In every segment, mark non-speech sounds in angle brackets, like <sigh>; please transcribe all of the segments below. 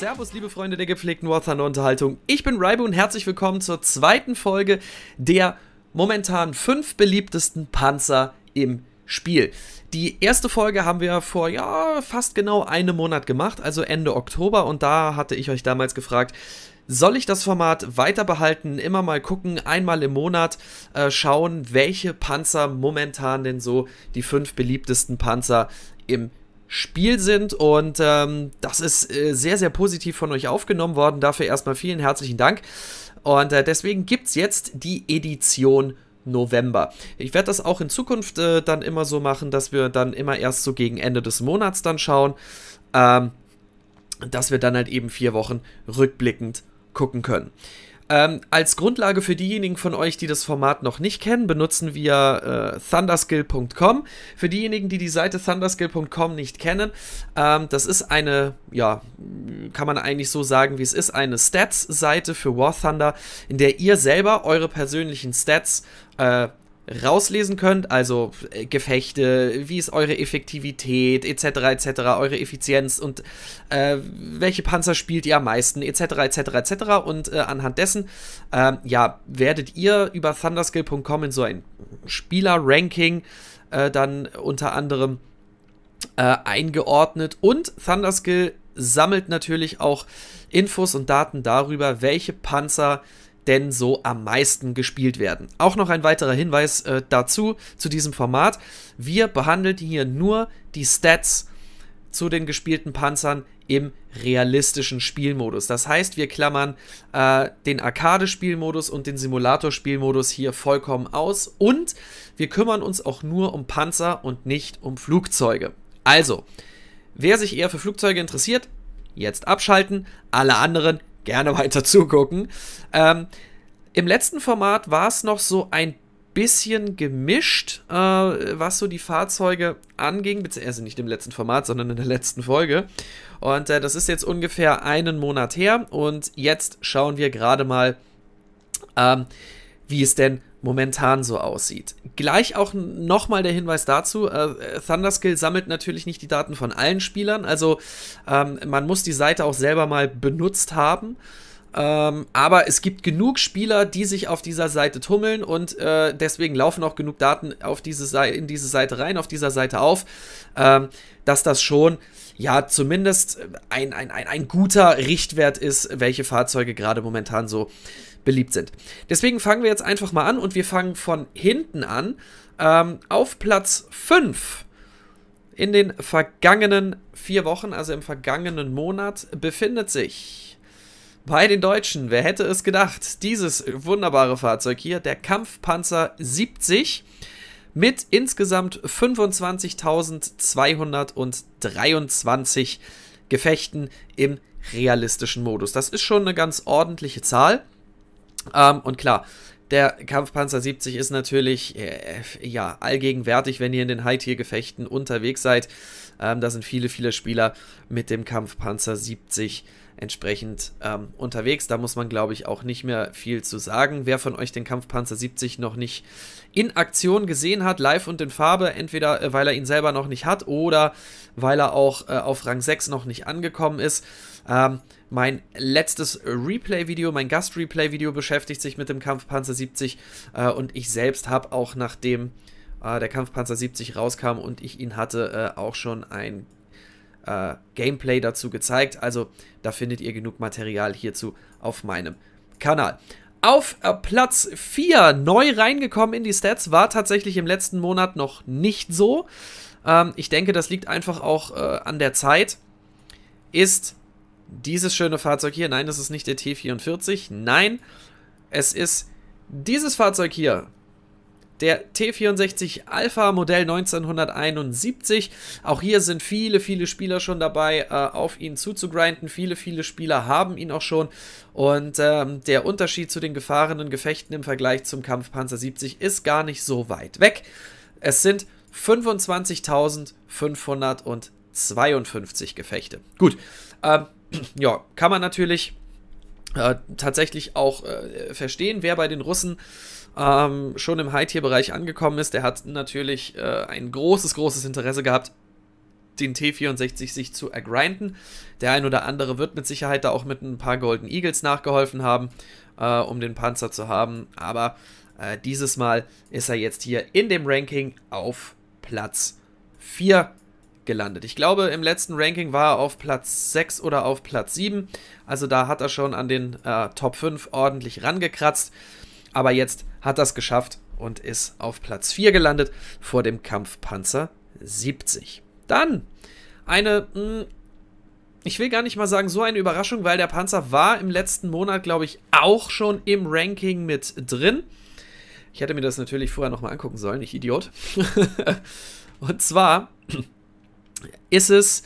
Servus, liebe Freunde der gepflegten War Unterhaltung. Ich bin Raibu und herzlich willkommen zur zweiten Folge der momentan fünf beliebtesten Panzer im Spiel. Die erste Folge haben wir vor ja fast genau einem Monat gemacht, also Ende Oktober, und da hatte ich euch damals gefragt, soll ich das Format weiter behalten, immer mal gucken, einmal im Monat äh, schauen, welche Panzer momentan denn so die fünf beliebtesten Panzer im Spiel Spiel sind. Und ähm, das ist äh, sehr, sehr positiv von euch aufgenommen worden. Dafür erstmal vielen herzlichen Dank. Und äh, deswegen gibt es jetzt die Edition November. Ich werde das auch in Zukunft äh, dann immer so machen, dass wir dann immer erst so gegen Ende des Monats dann schauen, ähm, dass wir dann halt eben vier Wochen rückblickend gucken können. Ähm, als Grundlage für diejenigen von euch, die das Format noch nicht kennen, benutzen wir äh, thunderskill.com. Für diejenigen, die die Seite thunderskill.com nicht kennen, ähm, das ist eine, ja, kann man eigentlich so sagen, wie es ist, eine Stats-Seite für War Thunder, in der ihr selber eure persönlichen Stats äh, rauslesen könnt, also äh, Gefechte, wie ist eure Effektivität, etc., etc., eure Effizienz und äh, welche Panzer spielt ihr am meisten, etc., etc., etc. Und äh, anhand dessen, äh, ja, werdet ihr über thunderskill.com in so ein Spieler-Ranking äh, dann unter anderem äh, eingeordnet und Thunderskill sammelt natürlich auch Infos und Daten darüber, welche Panzer denn so am meisten gespielt werden. Auch noch ein weiterer Hinweis äh, dazu, zu diesem Format. Wir behandeln hier nur die Stats zu den gespielten Panzern im realistischen Spielmodus. Das heißt, wir klammern äh, den Arcade-Spielmodus und den Simulator-Spielmodus hier vollkommen aus und wir kümmern uns auch nur um Panzer und nicht um Flugzeuge. Also, wer sich eher für Flugzeuge interessiert, jetzt abschalten, alle anderen gerne weiter <laughs> zugucken. Ähm, Im letzten Format war es noch so ein bisschen gemischt, äh, was so die Fahrzeuge anging, also nicht im letzten Format, sondern in der letzten Folge. Und äh, das ist jetzt ungefähr einen Monat her und jetzt schauen wir gerade mal, ähm, wie es denn momentan so aussieht. Gleich auch nochmal der Hinweis dazu, äh, Thunderskill sammelt natürlich nicht die Daten von allen Spielern, also ähm, man muss die Seite auch selber mal benutzt haben. Ähm, aber es gibt genug Spieler, die sich auf dieser Seite tummeln und äh, deswegen laufen auch genug Daten auf diese in diese Seite rein, auf dieser Seite auf, ähm, dass das schon ja zumindest ein, ein, ein, ein guter Richtwert ist, welche Fahrzeuge gerade momentan so äh, beliebt sind. Deswegen fangen wir jetzt einfach mal an und wir fangen von hinten an. Ähm, auf Platz 5 in den vergangenen vier Wochen, also im vergangenen Monat, befindet sich bei den Deutschen, wer hätte es gedacht, dieses wunderbare Fahrzeug hier, der Kampfpanzer 70 mit insgesamt 25.223 Gefechten im realistischen Modus. Das ist schon eine ganz ordentliche Zahl. Ähm, und klar, der Kampfpanzer 70 ist natürlich äh, ja allgegenwärtig, wenn ihr in den High-Tier-Gefechten unterwegs seid. Ähm, da sind viele, viele Spieler mit dem Kampfpanzer 70 entsprechend ähm, unterwegs. Da muss man, glaube ich, auch nicht mehr viel zu sagen. Wer von euch den Kampfpanzer 70 noch nicht in Aktion gesehen hat, live und in Farbe, entweder äh, weil er ihn selber noch nicht hat oder weil er auch äh, auf Rang 6 noch nicht angekommen ist. Ähm, mein letztes Replay-Video, mein Gast-Replay-Video beschäftigt sich mit dem Kampfpanzer 70 äh, und ich selbst habe auch nachdem äh, der Kampfpanzer 70 rauskam und ich ihn hatte, äh, auch schon ein äh, Gameplay dazu gezeigt. Also da findet ihr genug Material hierzu auf meinem Kanal. Auf äh, Platz 4 neu reingekommen in die Stats war tatsächlich im letzten Monat noch nicht so. Ähm, ich denke, das liegt einfach auch äh, an der Zeit. Ist dieses schöne Fahrzeug hier, nein, das ist nicht der T44, nein, es ist dieses Fahrzeug hier, der T64 Alpha Modell 1971. Auch hier sind viele, viele Spieler schon dabei, äh, auf ihn zuzugrinden. Viele, viele Spieler haben ihn auch schon. Und ähm, der Unterschied zu den gefahrenen Gefechten im Vergleich zum Kampfpanzer 70 ist gar nicht so weit weg. Es sind 25.552 Gefechte. Gut, ähm, <clears throat> ja, kann man natürlich äh, tatsächlich auch äh, verstehen, wer bei den Russen ähm, schon im High-Tier-Bereich angekommen ist, der hat natürlich äh, ein großes, großes Interesse gehabt, den T64 sich zu ergrinden. Der ein oder andere wird mit Sicherheit da auch mit ein paar Golden Eagles nachgeholfen haben, äh, um den Panzer zu haben. Aber äh, dieses Mal ist er jetzt hier in dem Ranking auf Platz 4 gelandet. Ich glaube, im letzten Ranking war er auf Platz 6 oder auf Platz 7. Also da hat er schon an den äh, Top 5 ordentlich rangekratzt. Aber jetzt hat das geschafft und ist auf Platz 4 gelandet vor dem Kampfpanzer 70. Dann eine, hm, ich will gar nicht mal sagen, so eine Überraschung, weil der Panzer war im letzten Monat, glaube ich, auch schon im Ranking mit drin. Ich hätte mir das natürlich vorher nochmal angucken sollen, ich Idiot. <laughs> und zwar ist es,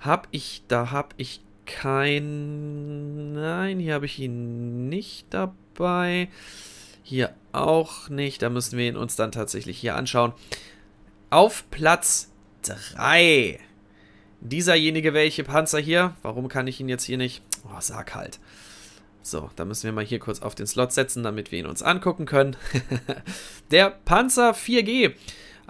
habe ich, da habe ich kein, nein, hier habe ich ihn nicht dabei. Hier auch nicht. Da müssen wir ihn uns dann tatsächlich hier anschauen. Auf Platz 3. Dieserjenige, welche Panzer hier? Warum kann ich ihn jetzt hier nicht? Oh, sag halt. So, da müssen wir mal hier kurz auf den Slot setzen, damit wir ihn uns angucken können. <laughs> der Panzer 4G.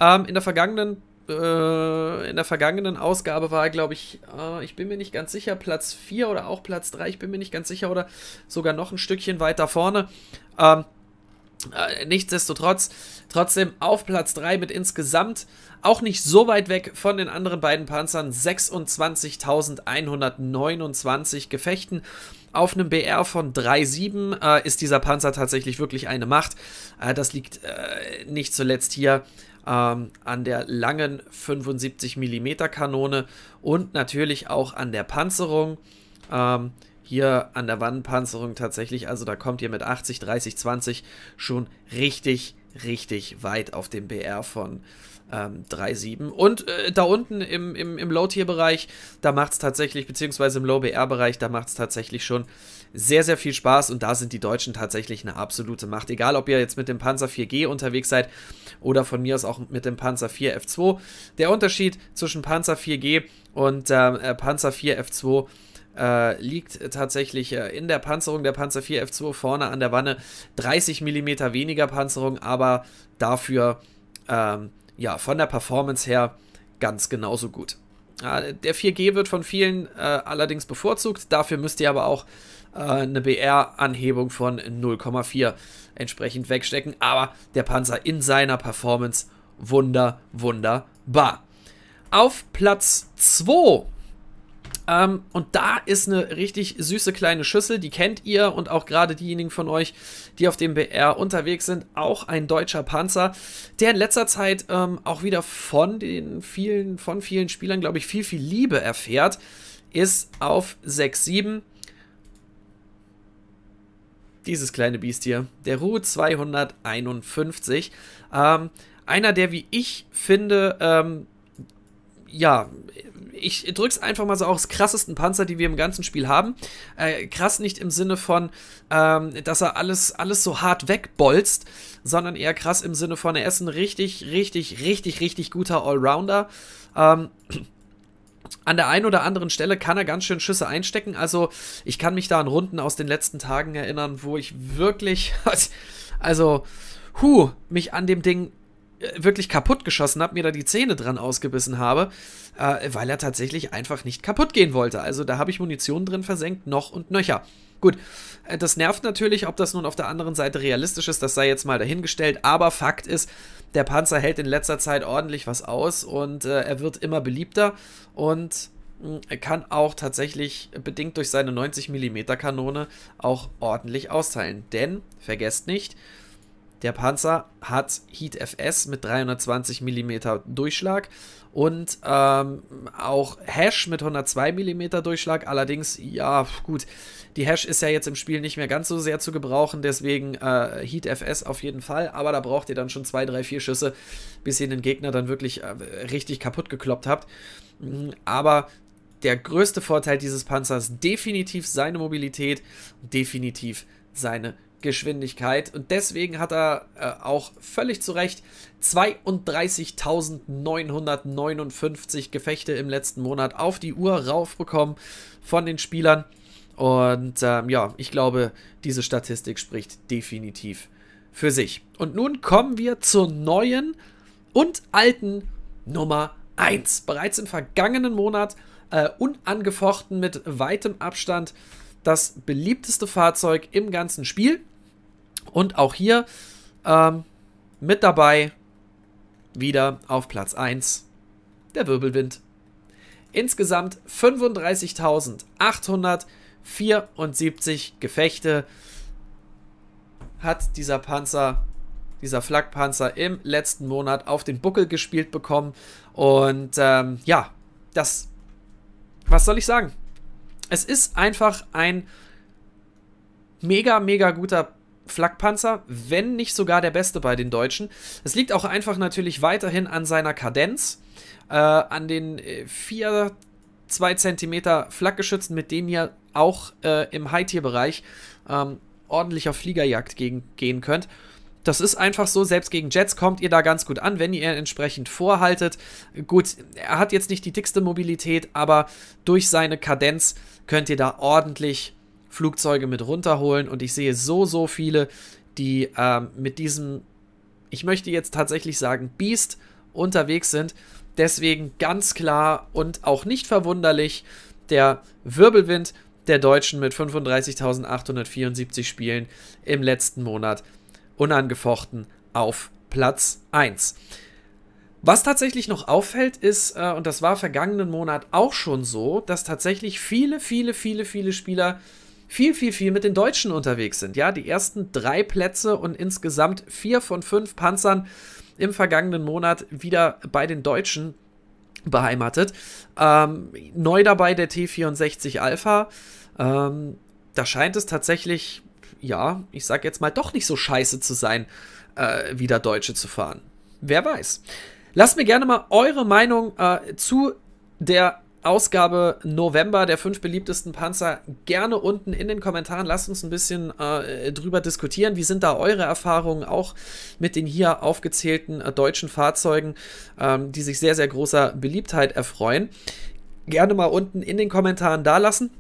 Ähm, in der vergangenen äh, in der vergangenen Ausgabe war er, glaube ich, äh, ich bin mir nicht ganz sicher, Platz 4 oder auch Platz 3, ich bin mir nicht ganz sicher, oder sogar noch ein Stückchen weiter vorne. Ähm, äh, nichtsdestotrotz, trotzdem auf Platz 3 mit insgesamt auch nicht so weit weg von den anderen beiden Panzern 26.129 Gefechten. Auf einem BR von 3,7 äh, ist dieser Panzer tatsächlich wirklich eine Macht. Äh, das liegt äh, nicht zuletzt hier ähm, an der langen 75 mm Kanone und natürlich auch an der Panzerung. Ähm, hier an der Wannenpanzerung tatsächlich, also da kommt ihr mit 80, 30, 20 schon richtig, richtig weit auf dem BR von ähm, 3,7. Und äh, da unten im, im, im Low-Tier-Bereich, da macht es tatsächlich, beziehungsweise im Low-BR-Bereich, da macht es tatsächlich schon sehr, sehr viel Spaß. Und da sind die Deutschen tatsächlich eine absolute Macht. Egal, ob ihr jetzt mit dem Panzer 4G unterwegs seid oder von mir aus auch mit dem Panzer 4 F2. Der Unterschied zwischen Panzer 4G und ähm, äh, Panzer 4 F2 äh, liegt tatsächlich äh, in der Panzerung der Panzer 4 F2 vorne an der Wanne 30 mm weniger Panzerung, aber dafür ähm, ja von der Performance her ganz genauso gut. Äh, der 4G wird von vielen äh, allerdings bevorzugt, dafür müsst ihr aber auch äh, eine BR-Anhebung von 0,4 entsprechend wegstecken, aber der Panzer in seiner Performance wunder, wunderbar. Auf Platz 2 ähm, und da ist eine richtig süße kleine Schüssel, die kennt ihr und auch gerade diejenigen von euch, die auf dem BR unterwegs sind, auch ein deutscher Panzer, der in letzter Zeit ähm, auch wieder von den vielen, von vielen Spielern, glaube ich, viel, viel Liebe erfährt, ist auf 6-7 dieses kleine Biest hier, der Ruhe 251. Ähm, einer, der, wie ich finde, ähm, ja, ich drück's einfach mal so aus krassesten Panzer, die wir im ganzen Spiel haben. Äh, krass nicht im Sinne von, ähm, dass er alles, alles so hart wegbolzt, sondern eher krass im Sinne von, er ist ein richtig, richtig, richtig, richtig guter Allrounder. Ähm, an der einen oder anderen Stelle kann er ganz schön Schüsse einstecken. Also ich kann mich da an Runden aus den letzten Tagen erinnern, wo ich wirklich, <laughs> also, hu, mich an dem Ding äh, wirklich kaputt geschossen habe, mir da die Zähne dran ausgebissen habe, äh, weil er tatsächlich einfach nicht kaputt gehen wollte. Also da habe ich Munition drin versenkt, noch und nöcher. Gut, äh, das nervt natürlich, ob das nun auf der anderen Seite realistisch ist, das sei jetzt mal dahingestellt, aber Fakt ist, der Panzer hält in letzter Zeit ordentlich was aus und äh, er wird immer beliebter und mh, hm, kann auch tatsächlich bedingt durch seine 90mm Kanone auch ordentlich austeilen. Denn, vergesst nicht, der Panzer hat Heat FS mit 320 mm Durchschlag und ähm, auch Hash mit 102 mm Durchschlag. Allerdings, ja, gut, die Hash ist ja jetzt im Spiel nicht mehr ganz so sehr zu gebrauchen, deswegen äh, Heat FS auf jeden Fall. Aber da braucht ihr dann schon 2, 3, 4 Schüsse, bis ihr den Gegner dann wirklich äh, richtig kaputt gekloppt habt. Mhm, aber der größte Vorteil dieses Panzers definitiv seine Mobilität, definitiv seine Geschwindigkeit. Und deswegen hat er äh, auch völlig zu Recht 32.959 Gefechte im letzten Monat auf die Uhr raufbekommen von den Spielern. Und ähm, ja, ich glaube, diese Statistik spricht definitiv für sich. Und nun kommen wir zur neuen und alten Nummer 1. Bereits im vergangenen Monat äh, unangefochten mit weitem Abstand das beliebteste Fahrzeug im ganzen Spiel. Und auch hier ähm, mit dabei wieder auf Platz 1 der Wirbelwind. Insgesamt 35.874 Gefechte hat dieser Panzer, dieser Flakpanzer im letzten Monat auf den Buckel gespielt bekommen. Und ähm, ja, das, was soll ich sagen? Es ist einfach ein mega, mega guter Flakpanzer, wenn nicht sogar der beste bei den Deutschen. Es liegt auch einfach natürlich weiterhin an seiner Kadenz, äh, an den 4, 2 cm Flakgeschützen, mit denen ihr auch äh, im High-Tier-Bereich ähm, ordentlich auf Fliegerjagd gegen, gehen könnt. Das ist einfach so, selbst gegen Jets kommt ihr da ganz gut an, wenn ihr entsprechend vorhaltet. Gut, er hat jetzt nicht die dickste Mobilität, aber durch seine Kadenz könnt ihr da ordentlich Flugzeuge mit runterholen. Und ich sehe so, so viele, die ähm, mit diesem, ich möchte jetzt tatsächlich sagen, Beast unterwegs sind. Deswegen ganz klar und auch nicht verwunderlich der Wirbelwind der Deutschen mit 35.874 Spielen im letzten Monat unangefochten auf Platz 1. Was tatsächlich noch auffällt, ist, äh, und das war vergangenen Monat auch schon so, dass tatsächlich viele, viele, viele, viele Spieler viel, viel, viel mit den Deutschen unterwegs sind. Ja, die ersten drei Plätze und insgesamt vier von fünf Panzern im vergangenen Monat wieder bei den Deutschen beheimatet. Ähm, neu dabei der T64 Alpha. Ähm, da scheint es tatsächlich ja, ich sag jetzt mal, doch nicht so scheiße zu sein, äh, wieder Deutsche zu fahren. Wer weiß. Lasst mir gerne mal eure Meinung äh, zu der Ausgabe November der fünf beliebtesten Panzer gerne unten in den Kommentaren. Lasst uns ein bisschen äh, drüber diskutieren. Wie sind da eure Erfahrungen auch mit den hier aufgezählten äh, deutschen Fahrzeugen, ähm, die sich sehr, sehr großer Beliebtheit erfreuen? Gerne mal unten in den Kommentaren da lassen.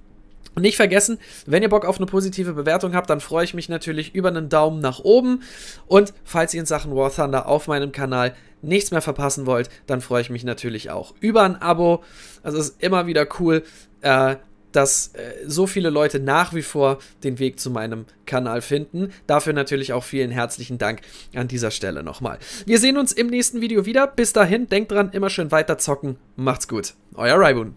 Und nicht vergessen, wenn ihr Bock auf eine positive Bewertung habt, dann freue ich mich natürlich über einen Daumen nach oben. Und falls ihr in Sachen War Thunder auf meinem Kanal nichts mehr verpassen wollt, dann freue ich mich natürlich auch über ein Abo. Also es ist immer wieder cool, äh, dass äh, so viele Leute nach wie vor den Weg zu meinem Kanal finden. Dafür natürlich auch vielen herzlichen Dank an dieser Stelle nochmal. Wir sehen uns im nächsten Video wieder. Bis dahin, denkt dran, immer schön weiter zocken. Macht's gut. Euer Raibun.